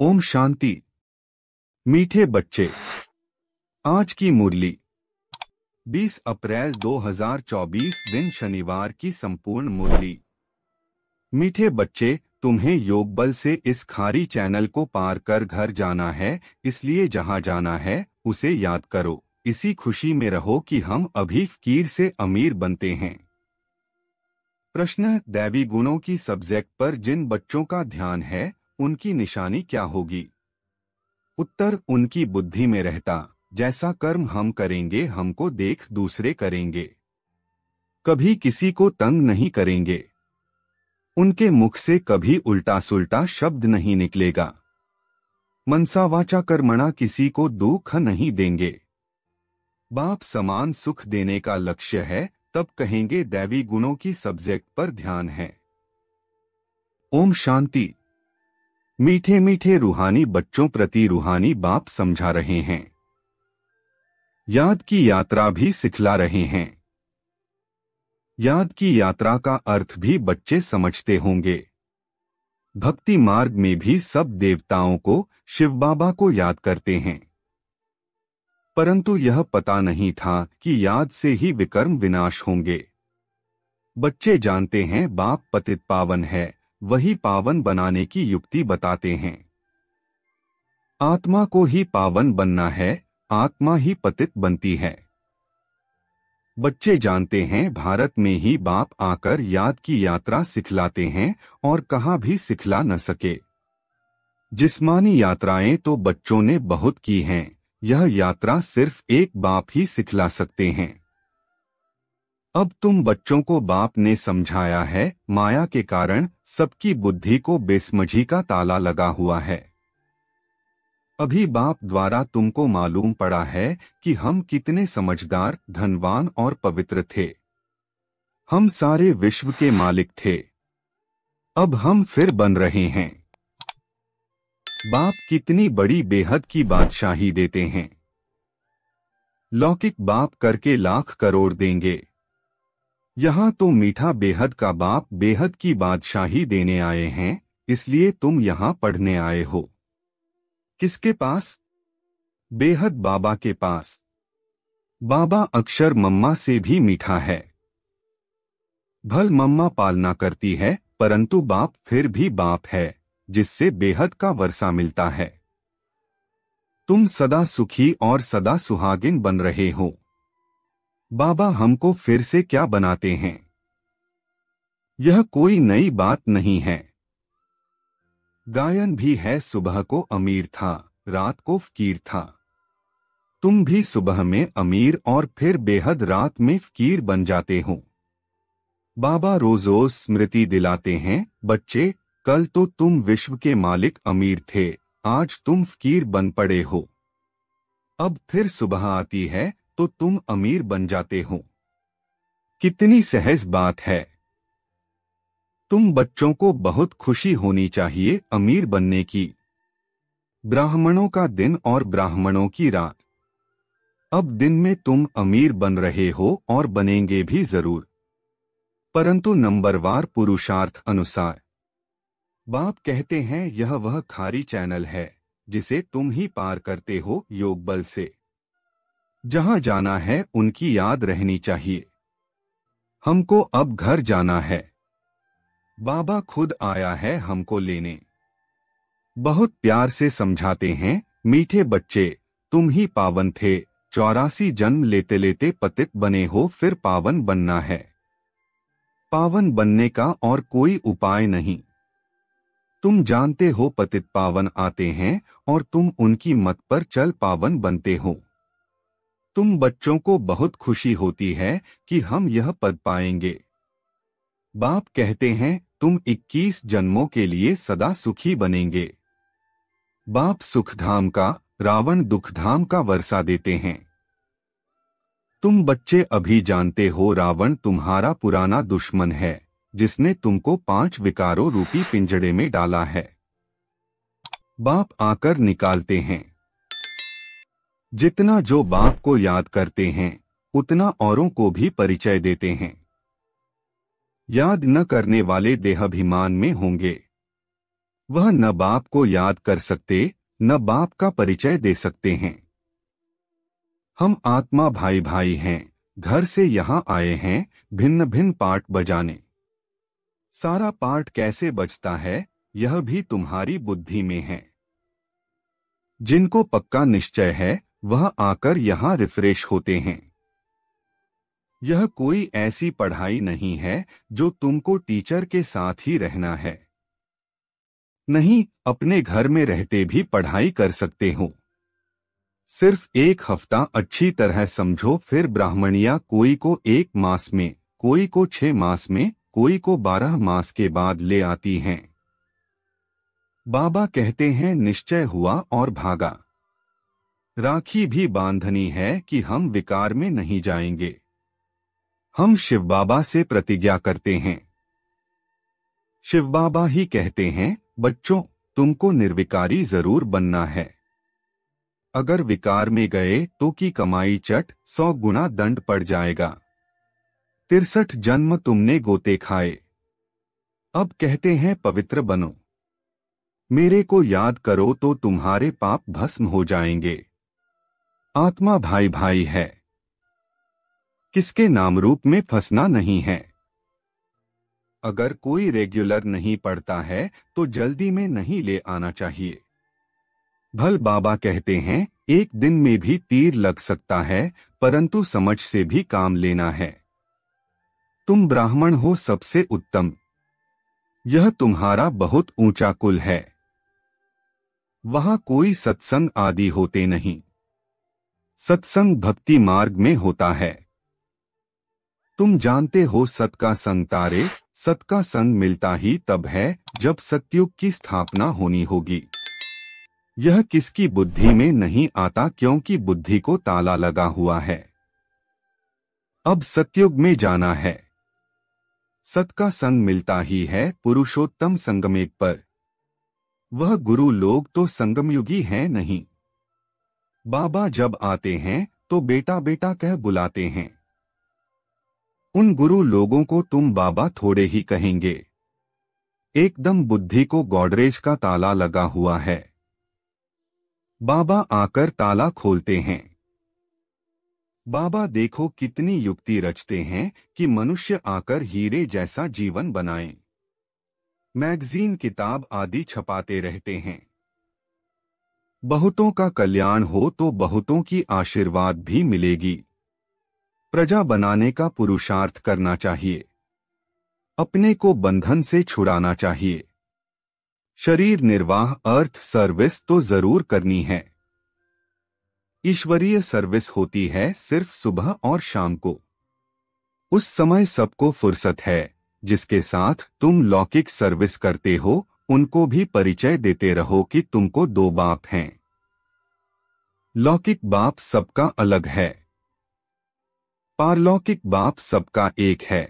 ओम शांति मीठे बच्चे आज की मुरली 20 अप्रैल 2024 दिन शनिवार की संपूर्ण मुरली मीठे बच्चे तुम्हें योग बल से इस खारी चैनल को पार कर घर जाना है इसलिए जहां जाना है उसे याद करो इसी खुशी में रहो कि हम अभी फकीर से अमीर बनते हैं प्रश्न दैवी गुणों की सब्जेक्ट पर जिन बच्चों का ध्यान है उनकी निशानी क्या होगी उत्तर उनकी बुद्धि में रहता जैसा कर्म हम करेंगे हमको देख दूसरे करेंगे कभी किसी को तंग नहीं करेंगे उनके मुख से कभी उल्टा सुल्टा शब्द नहीं निकलेगा मनसावाचा कर्मणा किसी को दुख नहीं देंगे बाप समान सुख देने का लक्ष्य है तब कहेंगे दैवी गुणों की सब्जेक्ट पर ध्यान है ओम शांति मीठे मीठे रूहानी बच्चों प्रति रूहानी बाप समझा रहे हैं याद की यात्रा भी सिखला रहे हैं याद की यात्रा का अर्थ भी बच्चे समझते होंगे भक्ति मार्ग में भी सब देवताओं को शिव बाबा को याद करते हैं परंतु यह पता नहीं था कि याद से ही विकर्म विनाश होंगे बच्चे जानते हैं बाप पतित पावन है वही पावन बनाने की युक्ति बताते हैं आत्मा को ही पावन बनना है आत्मा ही पतित बनती है बच्चे जानते हैं भारत में ही बाप आकर याद की यात्रा सिखलाते हैं और कहाँ भी सिखला न सके जिस्मानी यात्राएं तो बच्चों ने बहुत की हैं यह यात्रा सिर्फ एक बाप ही सिखला सकते हैं अब तुम बच्चों को बाप ने समझाया है माया के कारण सबकी बुद्धि को बेसमझी का ताला लगा हुआ है अभी बाप द्वारा तुमको मालूम पड़ा है कि हम कितने समझदार धनवान और पवित्र थे हम सारे विश्व के मालिक थे अब हम फिर बन रहे हैं बाप कितनी बड़ी बेहद की बादशाही देते हैं लौकिक बाप करके लाख करोड़ देंगे यहाँ तो मीठा बेहद का बाप बेहद की बादशाही देने आए हैं इसलिए तुम यहाँ पढ़ने आए हो किसके पास बेहद बाबा के पास बाबा अक्षर मम्मा से भी मीठा है भल मम्मा पालना करती है परंतु बाप फिर भी बाप है जिससे बेहद का वर्षा मिलता है तुम सदा सुखी और सदा सुहागिन बन रहे हो बाबा हमको फिर से क्या बनाते हैं यह कोई नई बात नहीं है गायन भी है सुबह को अमीर था रात को फकीर था तुम भी सुबह में अमीर और फिर बेहद रात में फकीर बन जाते हो बाबा रोज स्मृति दिलाते हैं बच्चे कल तो तुम विश्व के मालिक अमीर थे आज तुम फकीर बन पड़े हो अब फिर सुबह आती है तो तुम अमीर बन जाते हो कितनी सहज बात है तुम बच्चों को बहुत खुशी होनी चाहिए अमीर बनने की ब्राह्मणों का दिन और ब्राह्मणों की रात अब दिन में तुम अमीर बन रहे हो और बनेंगे भी जरूर परंतु नंबरवार पुरुषार्थ अनुसार बाप कहते हैं यह वह खारी चैनल है जिसे तुम ही पार करते हो योग बल से जहां जाना है उनकी याद रहनी चाहिए हमको अब घर जाना है बाबा खुद आया है हमको लेने बहुत प्यार से समझाते हैं मीठे बच्चे तुम ही पावन थे चौरासी जन्म लेते लेते पतित बने हो फिर पावन बनना है पावन बनने का और कोई उपाय नहीं तुम जानते हो पतित पावन आते हैं और तुम उनकी मत पर चल पावन बनते हो तुम बच्चों को बहुत खुशी होती है कि हम यह पद पाएंगे बाप कहते हैं तुम 21 जन्मों के लिए सदा सुखी बनेंगे बाप सुखधाम का रावण दुखधाम का वर्षा देते हैं तुम बच्चे अभी जानते हो रावण तुम्हारा पुराना दुश्मन है जिसने तुमको पांच विकारों रूपी पिंजड़े में डाला है बाप आकर निकालते हैं जितना जो बाप को याद करते हैं उतना औरों को भी परिचय देते हैं याद न करने वाले देहाभिमान में होंगे वह न बाप को याद कर सकते न बाप का परिचय दे सकते हैं हम आत्मा भाई भाई हैं घर से यहां आए हैं भिन्न भिन्न पार्ट बजाने सारा पार्ट कैसे बजता है यह भी तुम्हारी बुद्धि में है जिनको पक्का निश्चय है वह आकर यहाँ रिफ्रेश होते हैं यह कोई ऐसी पढ़ाई नहीं है जो तुमको टीचर के साथ ही रहना है नहीं अपने घर में रहते भी पढ़ाई कर सकते हो सिर्फ एक हफ्ता अच्छी तरह समझो फिर ब्राह्मणिया कोई को एक मास में कोई को छह मास में कोई को बारह मास के बाद ले आती हैं बाबा कहते हैं निश्चय हुआ और भागा राखी भी बांधनी है कि हम विकार में नहीं जाएंगे हम शिव बाबा से प्रतिज्ञा करते हैं शिव बाबा ही कहते हैं बच्चों तुमको निर्विकारी जरूर बनना है अगर विकार में गए तो की कमाई चट सौ गुना दंड पड़ जाएगा तिरसठ जन्म तुमने गोते खाए अब कहते हैं पवित्र बनो मेरे को याद करो तो तुम्हारे पाप भस्म हो जाएंगे आत्मा भाई भाई है किसके नाम रूप में फंसना नहीं है अगर कोई रेगुलर नहीं पढ़ता है तो जल्दी में नहीं ले आना चाहिए भल बाबा कहते हैं एक दिन में भी तीर लग सकता है परंतु समझ से भी काम लेना है तुम ब्राह्मण हो सबसे उत्तम यह तुम्हारा बहुत ऊंचा कुल है वहां कोई सत्संग आदि होते नहीं सत्संग भक्ति मार्ग में होता है तुम जानते हो सत का संग तारे सत का संग मिलता ही तब है जब सत्युग की स्थापना होनी होगी यह किसकी बुद्धि में नहीं आता क्योंकि बुद्धि को ताला लगा हुआ है अब सत्युग में जाना है सत का संग मिलता ही है पुरुषोत्तम संगमेक पर वह गुरु लोग तो संगमयुगी हैं नहीं बाबा जब आते हैं तो बेटा बेटा कह बुलाते हैं उन गुरु लोगों को तुम बाबा थोड़े ही कहेंगे एकदम बुद्धि को गोडरेज का ताला लगा हुआ है बाबा आकर ताला खोलते हैं बाबा देखो कितनी युक्ति रचते हैं कि मनुष्य आकर हीरे जैसा जीवन बनाए मैगजीन किताब आदि छपाते रहते हैं बहुतों का कल्याण हो तो बहुतों की आशीर्वाद भी मिलेगी प्रजा बनाने का पुरुषार्थ करना चाहिए अपने को बंधन से छुड़ाना चाहिए शरीर निर्वाह अर्थ सर्विस तो जरूर करनी है ईश्वरीय सर्विस होती है सिर्फ सुबह और शाम को उस समय सबको फुर्सत है जिसके साथ तुम लौकिक सर्विस करते हो उनको भी परिचय देते रहो कि तुमको दो बाप हैं लौकिक बाप सबका अलग है पारलौकिक बाप सबका एक है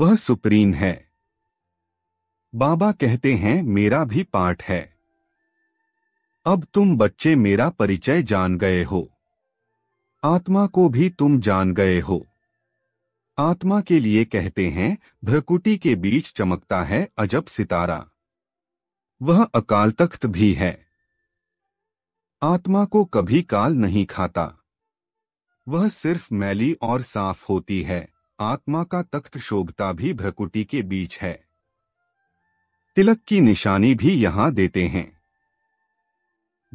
वह सुप्रीम है बाबा कहते हैं मेरा भी पाठ है अब तुम बच्चे मेरा परिचय जान गए हो आत्मा को भी तुम जान गए हो आत्मा के लिए कहते हैं भ्रकुटी के बीच चमकता है अजब सितारा वह अकाल तख्त भी है आत्मा को कभी काल नहीं खाता वह सिर्फ मैली और साफ होती है आत्मा का तख्त शोभता भी भ्रकुटी के बीच है तिलक की निशानी भी यहां देते हैं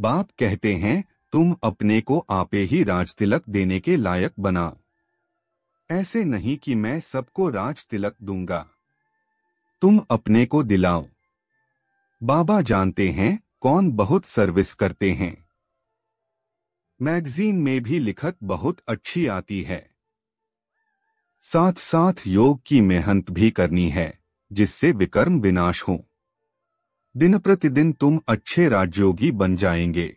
बाप कहते हैं तुम अपने को आपे ही राज तिलक देने के लायक बना ऐसे नहीं कि मैं सबको राज तिलक दूंगा तुम अपने को दिलाओ बाबा जानते हैं कौन बहुत सर्विस करते हैं मैगजीन में भी लिखत बहुत अच्छी आती है साथ साथ योग की मेहनत भी करनी है जिससे विकर्म विनाश हो दिन प्रतिदिन तुम अच्छे राजयोगी बन जाएंगे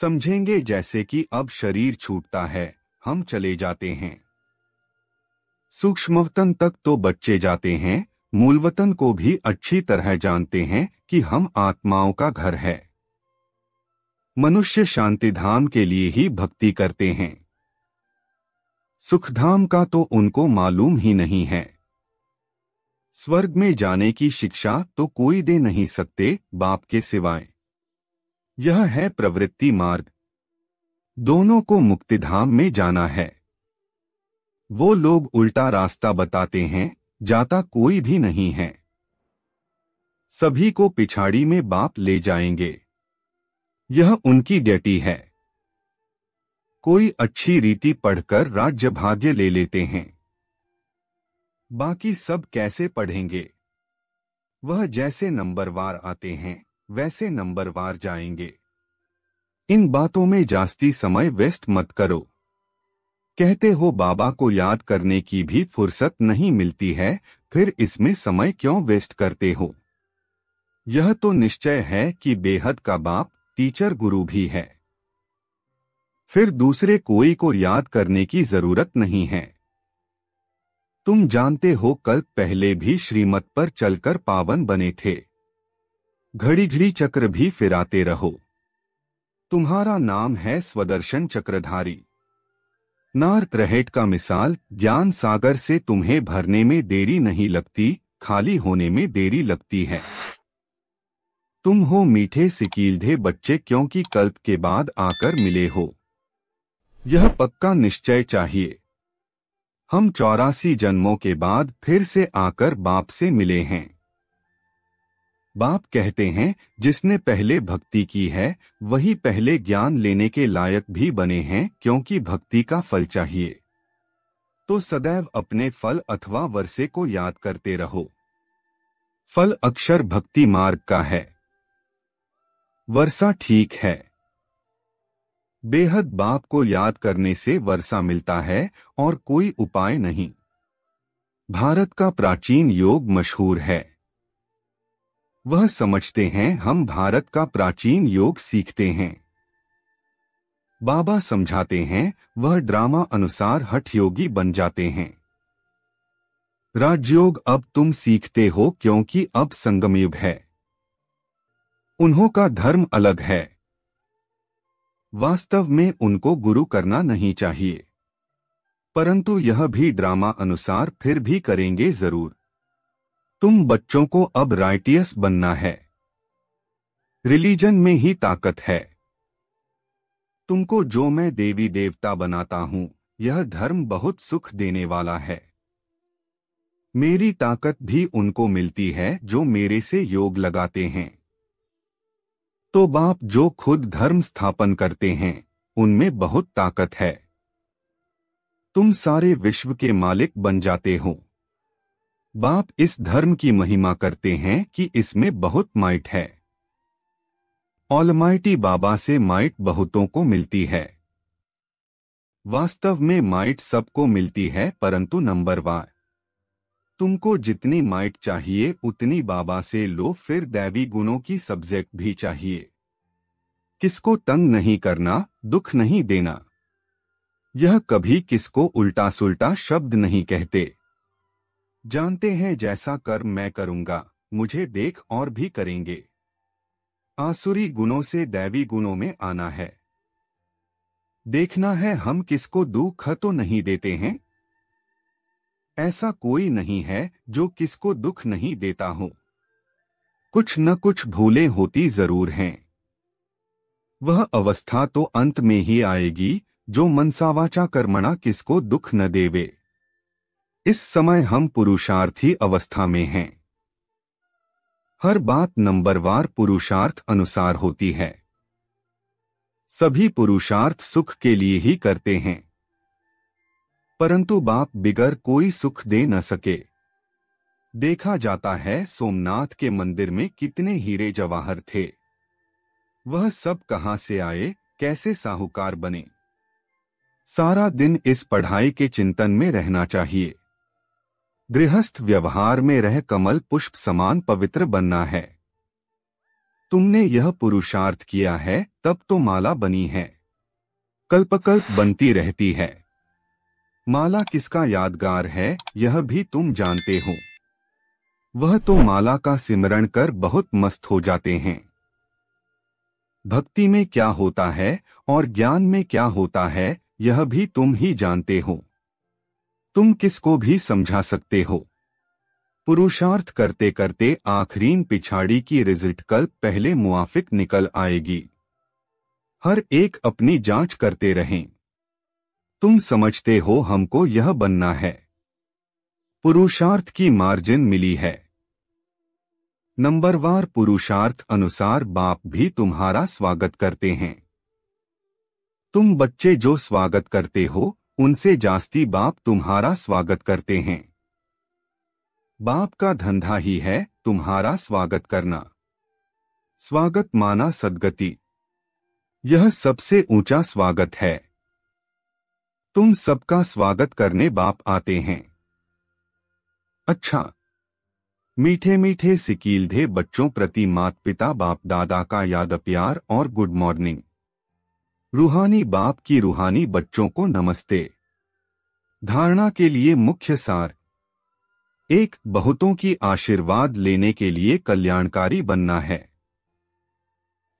समझेंगे जैसे कि अब शरीर छूटता है हम चले जाते हैं सूक्ष्मवतन तक तो बच्चे जाते हैं मूलवतन को भी अच्छी तरह जानते हैं कि हम आत्माओं का घर है मनुष्य शांतिधाम के लिए ही भक्ति करते हैं सुखधाम का तो उनको मालूम ही नहीं है स्वर्ग में जाने की शिक्षा तो कोई दे नहीं सकते बाप के सिवाय यह है प्रवृत्ति मार्ग दोनों को मुक्तिधाम में जाना है वो लोग उल्टा रास्ता बताते हैं जाता कोई भी नहीं है सभी को पिछाड़ी में बाप ले जाएंगे यह उनकी डेटी है कोई अच्छी रीति पढ़कर राज्य भाग्य ले लेते हैं बाकी सब कैसे पढ़ेंगे वह जैसे नंबरवार आते हैं वैसे नंबरवार जाएंगे इन बातों में जास्ती समय वेस्ट मत करो कहते हो बाबा को याद करने की भी फुर्सत नहीं मिलती है फिर इसमें समय क्यों वेस्ट करते हो यह तो निश्चय है कि बेहद का बाप टीचर गुरु भी है फिर दूसरे कोई को याद करने की जरूरत नहीं है तुम जानते हो कल पहले भी श्रीमत पर चलकर पावन बने थे घड़ी घड़ी चक्र भी फिराते रहो तुम्हारा नाम है स्वदर्शन चक्रधारी नार्क रहेट का मिसाल ज्ञान सागर से तुम्हें भरने में देरी नहीं लगती खाली होने में देरी लगती है तुम हो मीठे सिकीलधे बच्चे क्योंकि कल्प के बाद आकर मिले हो यह पक्का निश्चय चाहिए हम चौरासी जन्मों के बाद फिर से आकर बाप से मिले हैं बाप कहते हैं जिसने पहले भक्ति की है वही पहले ज्ञान लेने के लायक भी बने हैं क्योंकि भक्ति का फल चाहिए तो सदैव अपने फल अथवा वर्षे को याद करते रहो फल अक्षर भक्ति मार्ग का है वर्षा ठीक है बेहद बाप को याद करने से वर्षा मिलता है और कोई उपाय नहीं भारत का प्राचीन योग मशहूर है वह समझते हैं हम भारत का प्राचीन योग सीखते हैं बाबा समझाते हैं वह ड्रामा अनुसार हठ योगी बन जाते हैं राजयोग अब तुम सीखते हो क्योंकि अब संगमयुग है उन्हों का धर्म अलग है वास्तव में उनको गुरु करना नहीं चाहिए परंतु यह भी ड्रामा अनुसार फिर भी करेंगे जरूर तुम बच्चों को अब राइटियस बनना है रिलीजन में ही ताकत है तुमको जो मैं देवी देवता बनाता हूं यह धर्म बहुत सुख देने वाला है मेरी ताकत भी उनको मिलती है जो मेरे से योग लगाते हैं तो बाप जो खुद धर्म स्थापन करते हैं उनमें बहुत ताकत है तुम सारे विश्व के मालिक बन जाते हो बाप इस धर्म की महिमा करते हैं कि इसमें बहुत माइट है ऑलमाइटी बाबा से माइट बहुतों को मिलती है वास्तव में माइट सबको मिलती है परंतु नंबर वन तुमको जितनी माइट चाहिए उतनी बाबा से लो फिर दैवी गुणों की सब्जेक्ट भी चाहिए किसको तंग नहीं करना दुख नहीं देना यह कभी किसको उल्टा सुल्टा शब्द नहीं कहते जानते हैं जैसा कर्म मैं करूंगा मुझे देख और भी करेंगे आसुरी गुणों से दैवी गुणों में आना है देखना है हम किसको दुख तो नहीं देते हैं ऐसा कोई नहीं है जो किसको दुख नहीं देता हो कुछ न कुछ भूले होती जरूर हैं वह अवस्था तो अंत में ही आएगी जो मनसावाचा कर्मणा किसको दुख न देवे इस समय हम पुरुषार्थी अवस्था में हैं हर बात नंबरवार पुरुषार्थ अनुसार होती है सभी पुरुषार्थ सुख के लिए ही करते हैं परंतु बाप बिगर कोई सुख दे न सके देखा जाता है सोमनाथ के मंदिर में कितने हीरे जवाहर थे वह सब कहां से आए कैसे साहूकार बने सारा दिन इस पढ़ाई के चिंतन में रहना चाहिए गृहस्थ व्यवहार में रह कमल पुष्प समान पवित्र बनना है तुमने यह पुरुषार्थ किया है तब तो माला बनी है कल्पकल्प बनती रहती है माला किसका यादगार है यह भी तुम जानते हो वह तो माला का सिमरण कर बहुत मस्त हो जाते हैं भक्ति में क्या होता है और ज्ञान में क्या होता है यह भी तुम ही जानते हो तुम किसको भी समझा सकते हो पुरुषार्थ करते करते आखरीन पिछाड़ी की रिजल्ट कल पहले मुआफिक निकल आएगी हर एक अपनी जांच करते रहें तुम समझते हो हमको यह बनना है पुरुषार्थ की मार्जिन मिली है नंबरवार पुरुषार्थ अनुसार बाप भी तुम्हारा स्वागत करते हैं तुम बच्चे जो स्वागत करते हो उनसे जास्ती बाप तुम्हारा स्वागत करते हैं बाप का धंधा ही है तुम्हारा स्वागत करना स्वागत माना सदगति यह सबसे ऊंचा स्वागत है तुम सबका स्वागत करने बाप आते हैं अच्छा मीठे मीठे सिकील धे बच्चों प्रति मात पिता बाप दादा का याद प्यार और गुड मॉर्निंग रूहानी बाप की रूहानी बच्चों को नमस्ते धारणा के लिए मुख्य सार एक बहुतों की आशीर्वाद लेने के लिए कल्याणकारी बनना है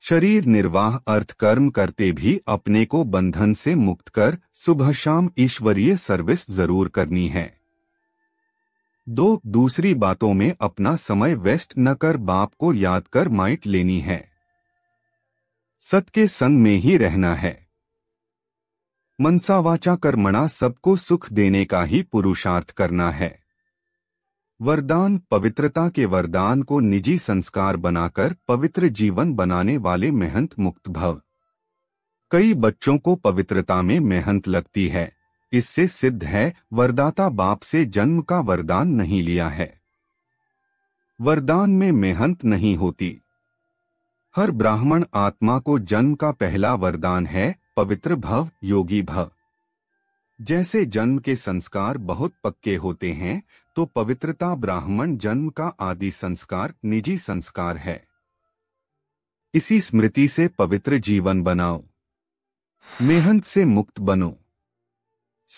शरीर निर्वाह अर्थ कर्म करते भी अपने को बंधन से मुक्त कर सुबह शाम ईश्वरीय सर्विस जरूर करनी है दो दूसरी बातों में अपना समय वेस्ट न कर बाप को याद कर माइट लेनी है सत के संग में ही रहना है मनसा वाचा कर्मणा सबको सुख देने का ही पुरुषार्थ करना है वरदान पवित्रता के वरदान को निजी संस्कार बनाकर पवित्र जीवन बनाने वाले मेहंत मुक्त भव कई बच्चों को पवित्रता में मेहंत लगती है इससे सिद्ध है वरदाता बाप से जन्म का वरदान नहीं लिया है वरदान में मेहंत नहीं होती हर ब्राह्मण आत्मा को जन्म का पहला वरदान है पवित्र भव योगी भव जैसे जन्म के संस्कार बहुत पक्के होते हैं तो पवित्रता ब्राह्मण जन्म का आदि संस्कार निजी संस्कार है इसी स्मृति से पवित्र जीवन बनाओ मेहनत से मुक्त बनो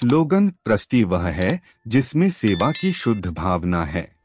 स्लोगन ट्रस्टी वह है जिसमें सेवा की शुद्ध भावना है